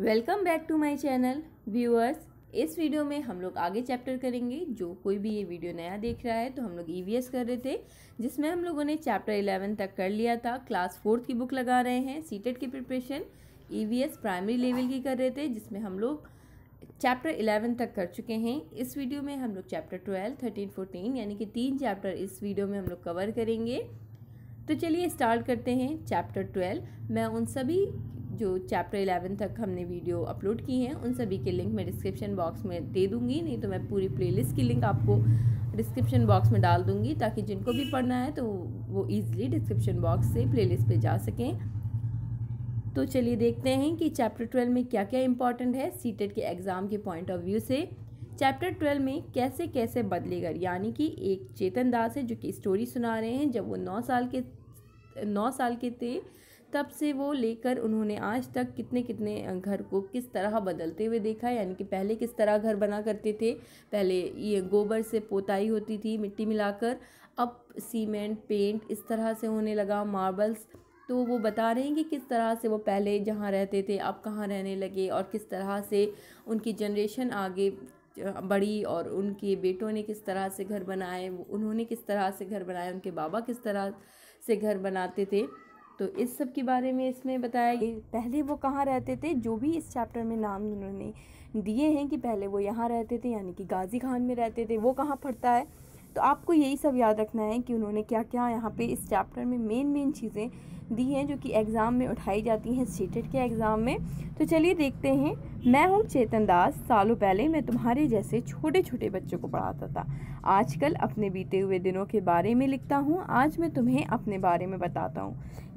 welcome back to my channel viewers इस video में हम लोग आगे चैप्टर करेंगे जो कोई भी ये वीडियो नया देख रहा है तो हम लोग ईवीएस e कर रहे थे जिसमें हम लोगों ने चैप्टर इलेवन तक कर लिया था क्लास फोर्थ की बुक लगा रहे हैं सीटेट की प्रिपरेशन एस प्राइमरी लेवल की कर रहे थे जिसमें हम लोग चैप्टर इलेवन तक कर चुके हैं इस वीडियो में हम लोग चैप्टर ट्वेल्व थर्टीन फोर्टीन यानी कि तीन चैप्टर इस वीडियो में हम लोग कवर करेंगे तो चलिए स्टार्ट करते हैं चैप्टर ट्वेल्व मैं उन सभी जो चैप्टर एलेवन तक हमने वीडियो अपलोड की हैं उन सभी के लिंक मैं डिस्क्रिप्शन बॉक्स में दे दूँगी नहीं तो मैं पूरी प्लेलिस्ट की लिंक आपको डिस्क्रिप्शन बॉक्स में डाल दूँगी ताकि जिनको भी पढ़ना है तो वो ईज़िली डिस्क्रिप्शन बॉक्स से प्ले लिस्ट जा सकें तो चलिए देखते हैं कि चैप्टर ट्वेल्व में क्या क्या इंपॉर्टेंट है सी के एग्ज़ाम के पॉइंट ऑफ व्यू से चैप्टर ट्वेल्व में कैसे कैसे बदलेगर यानी कि एक चेतन दास है जो कि स्टोरी सुना रहे हैं जब वो नौ साल के नौ साल के थे तब से वो लेकर उन्होंने आज तक कितने कितने घर को किस तरह बदलते हुए देखा यानी कि पहले किस तरह घर बना करते थे पहले ये गोबर से पोताई होती थी मिट्टी मिलाकर अब सीमेंट पेंट इस तरह से होने लगा मार्बल्स तो वो बता रहे हैं कि किस तरह से वो पहले जहाँ रहते थे अब कहाँ रहने लगे और किस तरह से उनकी जनरेशन आगे बड़ी और उनके बेटों ने किस तरह से घर बनाए उन्होंने किस तरह से घर बनाए उनके बाबा किस तरह से घर बनाते थे तो इस सब के बारे में इसमें बताया कि पहले वो कहाँ रहते थे जो भी इस चैप्टर में नाम उन्होंने दिए हैं कि पहले वो यहाँ रहते थे यानी कि गाजी खान में रहते थे वो कहाँ पढ़ता है तो आपको यही सब याद रखना है कि उन्होंने क्या क्या यहाँ पे इस चैप्टर में मेन मेन चीज़ें दी हैं जो कि एग्ज़ाम में उठाई जाती हैं स्टेटेड के एग्ज़ाम में तो चलिए देखते हैं मैं हूँ चेतन दास सालों पहले मैं तुम्हारे जैसे छोटे छोटे बच्चों को पढ़ाता था आजकल अपने बीते हुए दिनों के बारे में लिखता हूँ आज मैं तुम्हें अपने बारे में बताता हूँ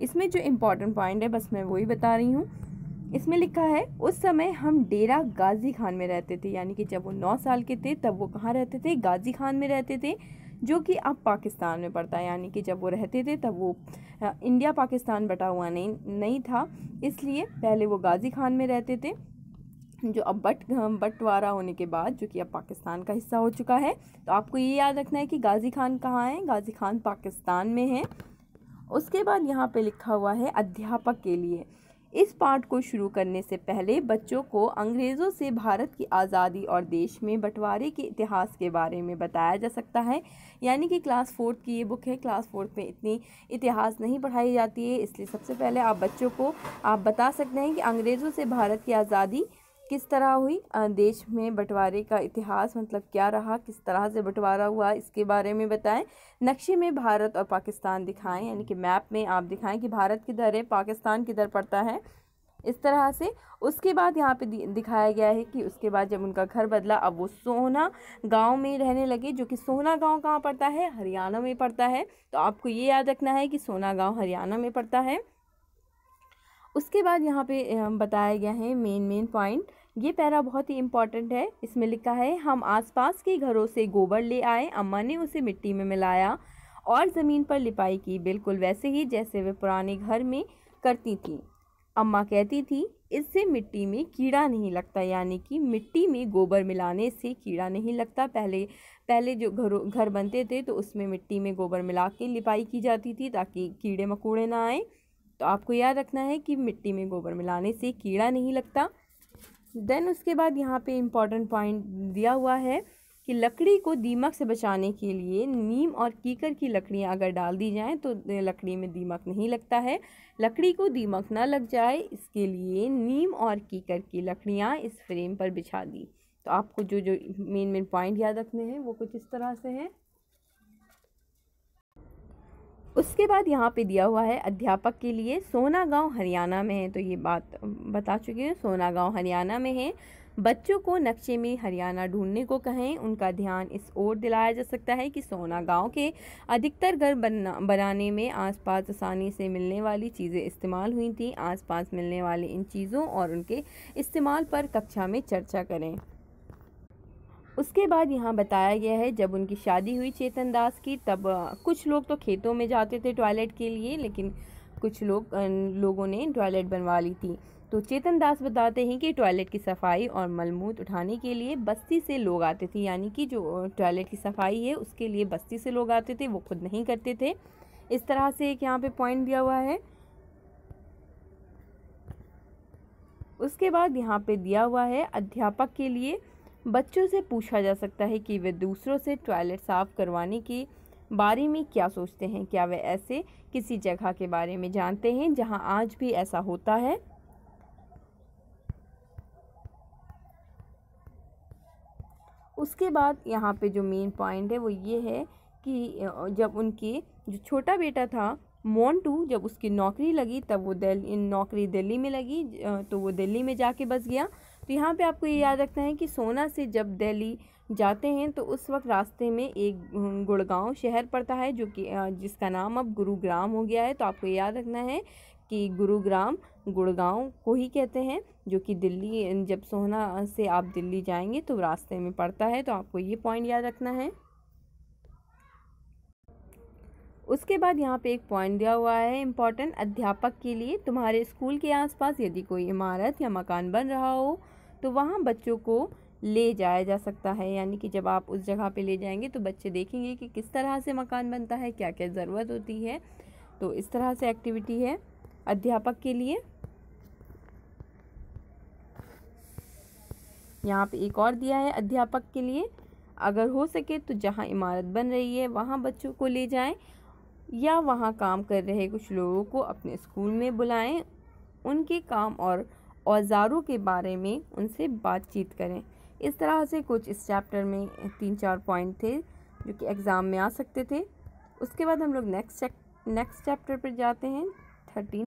इसमें जो इम्पोर्टेंट पॉइंट है बस मैं वही बता रही हूँ इसमें लिखा है उस समय हम डेरा गाजी खान में रहते थे यानी कि जब वो नौ साल के थे तब वो कहाँ रहते थे गाजी खान में रहते थे जो कि अब पाकिस्तान में पड़ता है यानी कि जब वो रहते थे तब वो इंडिया पाकिस्तान बटा हुआ नहीं नहीं था इसलिए पहले वो गाजी खान में रहते थे जो अब बट बंटवारा होने के बाद जो कि अब पाकिस्तान का हिस्सा हो चुका है तो आपको ये याद रखना है कि गाजी खान कहाँ हैं गाजी खान पाकिस्तान में हैं उसके बाद यहाँ पे लिखा हुआ है अध्यापक के लिए इस पाठ को शुरू करने से पहले बच्चों को अंग्रेज़ों से भारत की आज़ादी और देश में बंटवारे के इतिहास के बारे में बताया जा सकता है यानी कि क्लास फोर्थ की ये बुक है क्लास फोर्थ में इतनी इतिहास नहीं पढ़ाई जाती है इसलिए सबसे पहले आप बच्चों को आप बता सकते हैं कि अंग्रेज़ों से भारत की आज़ादी किस तरह हुई देश में बंटवारे का इतिहास मतलब क्या रहा किस तरह से बंटवारा हुआ इसके बारे में बताएं नक्शे में भारत और पाकिस्तान दिखाएं यानी कि मैप में आप दिखाएं कि भारत किधर है पाकिस्तान किधर पड़ता है इस तरह से उसके बाद यहाँ पे दिखाया गया है कि उसके बाद जब उनका घर बदला अब वो सोना गांव में रहने लगे जो कि सोना गांव कहाँ पड़ता है हरियाणा में पड़ता है तो आपको ये याद रखना है कि सोना गांव हरियाणा में पड़ता है उसके बाद यहाँ पे बताया गया है मेन मेन पॉइंट ये पैरा बहुत ही इम्पॉर्टेंट है इसमें लिखा है हम आसपास के घरों से गोबर ले आए अम्मा ने उसे मिट्टी में मिलाया और ज़मीन पर लिपाई की बिल्कुल वैसे ही जैसे वे पुराने घर में करती थी अम्मा कहती थी इससे मिट्टी में कीड़ा नहीं लगता यानी कि मिट्टी में गोबर मिलाने से कीड़ा नहीं लगता पहले पहले जो घरों घर बनते थे तो उसमें मिट्टी में गोबर मिला के लिपाई की जाती थी ताकि कीड़े मकोड़े ना आएँ तो आपको याद रखना है कि मिट्टी में गोबर मिलाने से कीड़ा नहीं लगता देन उसके बाद यहाँ पे इम्पॉर्टेंट पॉइंट दिया हुआ है कि लकड़ी को दीमक से बचाने के लिए नीम और कीकर की लकड़ियाँ अगर डाल दी जाएँ तो लकड़ी में दीमक नहीं लगता है लकड़ी को दीमक ना लग जाए इसके लिए नीम और कीकर की लकड़ियाँ इस फ्रेम पर बिछा दी तो आपको जो जो मेन मेन पॉइंट याद रखने हैं वो कुछ इस तरह से हैं उसके बाद यहाँ पे दिया हुआ है अध्यापक के लिए सोना गांव हरियाणा में है तो ये बात बता चुकी हूँ सोना गांव हरियाणा में है बच्चों को नक्शे में हरियाणा ढूंढने को कहें उनका ध्यान इस ओर दिलाया जा सकता है कि सोना गांव के अधिकतर घर बनना बनाने में आसपास आसानी से मिलने वाली चीज़ें इस्तेमाल हुई थी आसपास मिलने वाली इन चीज़ों और उनके इस्तेमाल पर कक्षा में चर्चा करें उसके बाद यहाँ बताया गया है जब उनकी शादी हुई चेतन दास की तब कुछ लोग तो खेतों में जाते थे टॉयलेट के लिए लेकिन कुछ लोग लोगों ने टॉयलेट बनवा ली थी तो चेतन दास बताते हैं कि टॉयलेट की सफाई और मलमूत उठाने के लिए बस्ती से लोग आते थे यानी कि जो टॉयलेट की सफाई है उसके लिए बस्ती से लोग आते थे वो खुद नहीं करते थे इस तरह से एक यहाँ पे पॉइंट दिया हुआ है उसके बाद यहाँ पे दिया हुआ है अध्यापक के लिए बच्चों से पूछा जा सकता है कि वे दूसरों से टॉयलेट साफ़ करवाने के बारे में क्या सोचते हैं क्या वे ऐसे किसी जगह के बारे में जानते हैं जहां आज भी ऐसा होता है उसके बाद यहाँ पे जो मेन पॉइंट है वो ये है कि जब उनके जो छोटा बेटा था मोंटू जब उसकी नौकरी लगी तब वो दिल्ली नौकरी दिल्ली में लगी तो वो दिल्ली में जाके बस गया तो यहाँ पे आपको ये याद रखना है कि सोना से जब दिल्ली जाते हैं तो उस वक्त रास्ते में एक गुड़गांव शहर पड़ता है जो कि जिसका नाम अब गुरुग्राम हो गया है तो आपको याद रखना है कि गुरुग्राम गुड़गांव को ही कहते हैं जो कि दिल्ली जब सोना से आप दिल्ली जाएंगे तो रास्ते में पड़ता है तो आपको ये पॉइंट याद रखना है उसके बाद यहाँ पे एक पॉइंट दिया हुआ है इम्पॉर्टेंट अध्यापक के लिए तुम्हारे स्कूल के आसपास यदि कोई इमारत या मकान बन रहा हो तो वहाँ बच्चों को ले जाया जा सकता है यानी कि जब आप उस जगह पे ले जाएंगे तो बच्चे देखेंगे कि किस तरह से मकान बनता है क्या क्या ज़रूरत होती है तो इस तरह से एक्टिविटी है अध्यापक के लिए यहाँ पे एक और दिया है अध्यापक के लिए अगर हो सके तो जहाँ इमारत बन रही है वहाँ बच्चों को ले जाएं या वहाँ काम कर रहे कुछ लोगों को अपने स्कूल में बुलाएं उनके काम और औजारों के बारे में उनसे बातचीत करें इस तरह से कुछ इस चैप्टर में तीन चार पॉइंट थे जो कि एग्ज़ाम में आ सकते थे उसके बाद हम लोग नेक्स्ट नेक्स्ट चैप्टर पर जाते हैं थर्टीन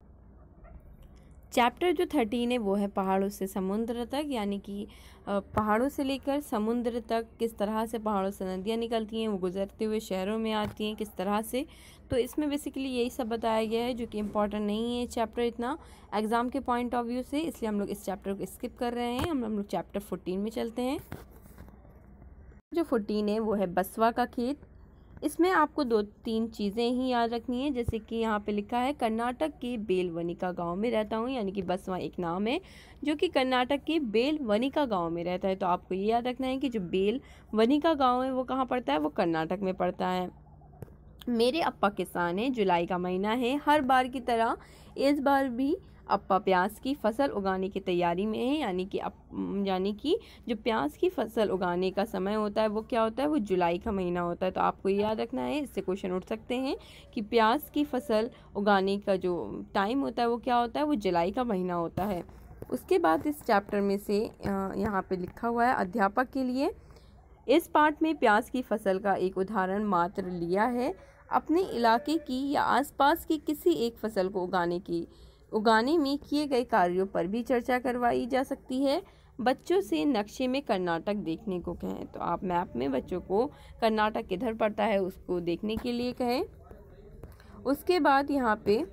चैप्टर जो थर्टीन है वो है पहाड़ों से समुद्र तक यानी कि पहाड़ों से लेकर समुद्र तक किस तरह से पहाड़ों से नदियाँ निकलती हैं वो गुजरते हुए शहरों में आती हैं किस तरह से तो इसमें बेसिकली यही सब बताया गया है जो कि इम्पॉर्टेंट नहीं है चैप्टर इतना एग्ज़ाम के पॉइंट ऑफ व्यू से इसलिए हम लोग इस चैप्टर को स्किप कर रहे हैं हम हम लोग चैप्टर फोर्टीन में चलते हैं जो फोर्टीन है वो है बसवा का खेत इसमें आपको दो तीन चीज़ें ही याद रखनी है जैसे कि यहाँ पे लिखा है कर्नाटक के बेलवनिका गांव में रहता हूँ यानी कि बसवा एक नाम है जो कि कर्नाटक के बेलवनिका गांव में रहता है तो आपको ये याद रखना है कि जो बेलवनिका गांव है वो कहाँ पड़ता है वो कर्नाटक में पड़ता है मेरे अपा किसान हैं जुलाई का महीना है हर बार की तरह इस बार भी अप्पा प्याज की फसल उगाने की तैयारी में है यानी कि यानी कि जो प्याज की फसल उगाने का समय होता है वो क्या होता है वो जुलाई का महीना होता है तो आपको याद रखना है इससे क्वेश्चन उठ सकते हैं कि प्याज की फसल उगाने का जो टाइम होता है वो क्या होता है वो जुलाई का महीना होता है उसके बाद इस चैप्टर में से यहाँ पे लिखा हुआ है अध्यापक के लिए इस पार्ट में प्याज की फसल का एक उदाहरण मात्र लिया है अपने इलाके की या आसपास की किसी एक फसल को उगाने की उगाने में किए गए कार्यों पर भी चर्चा करवाई जा सकती है बच्चों से नक्शे में कर्नाटक देखने को कहें तो आप मैप में बच्चों को कर्नाटक किधर पड़ता है उसको देखने के लिए कहें उसके बाद यहाँ पे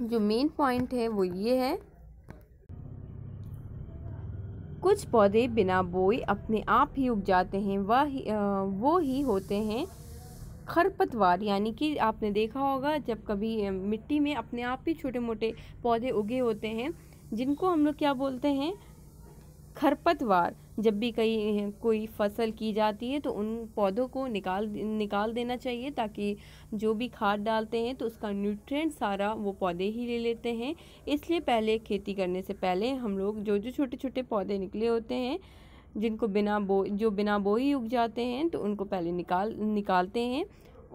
जो मेन पॉइंट है वो ये है कुछ पौधे बिना बोए अपने आप ही उग जाते हैं वह वो ही होते हैं खरपतवार यानी कि आपने देखा होगा जब कभी मिट्टी में अपने आप ही छोटे मोटे पौधे उगे होते हैं जिनको हम लोग क्या बोलते हैं खरपतवार जब भी कहीं कोई फसल की जाती है तो उन पौधों को निकाल निकाल देना चाहिए ताकि जो भी खाद डालते हैं तो उसका न्यूट्रिएंट सारा वो पौधे ही ले लेते हैं इसलिए पहले खेती करने से पहले हम लोग जो जो छोटे छोटे पौधे निकले होते हैं जिनको बिना बो जो बिना बोई उग जाते हैं तो उनको पहले निकाल निकालते हैं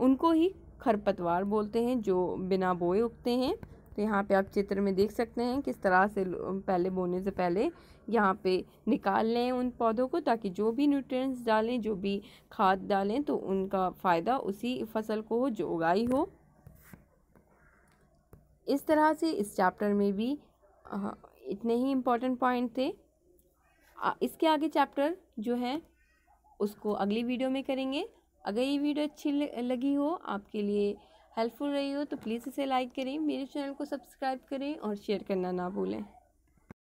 उनको ही खरपतवार बोलते हैं जो बिना बोए उगते हैं तो यहाँ पे आप चित्र में देख सकते हैं किस तरह से पहले बोने से पहले यहाँ पे निकाल लें उन पौधों को ताकि जो भी न्यूट्रिएंट्स डालें जो भी खाद डालें तो उनका फ़ायदा उसी फसल को हो जो उगाई हो इस तरह से इस चैप्टर में भी हाँ, इतने ही इम्पोर्टेंट पॉइंट थे इसके आगे चैप्टर जो है उसको अगली वीडियो में करेंगे अगर ये वीडियो अच्छी लगी हो आपके लिए हेल्पफुल रही हो तो प्लीज़ इसे लाइक करें मेरे चैनल को सब्सक्राइब करें और शेयर करना ना भूलें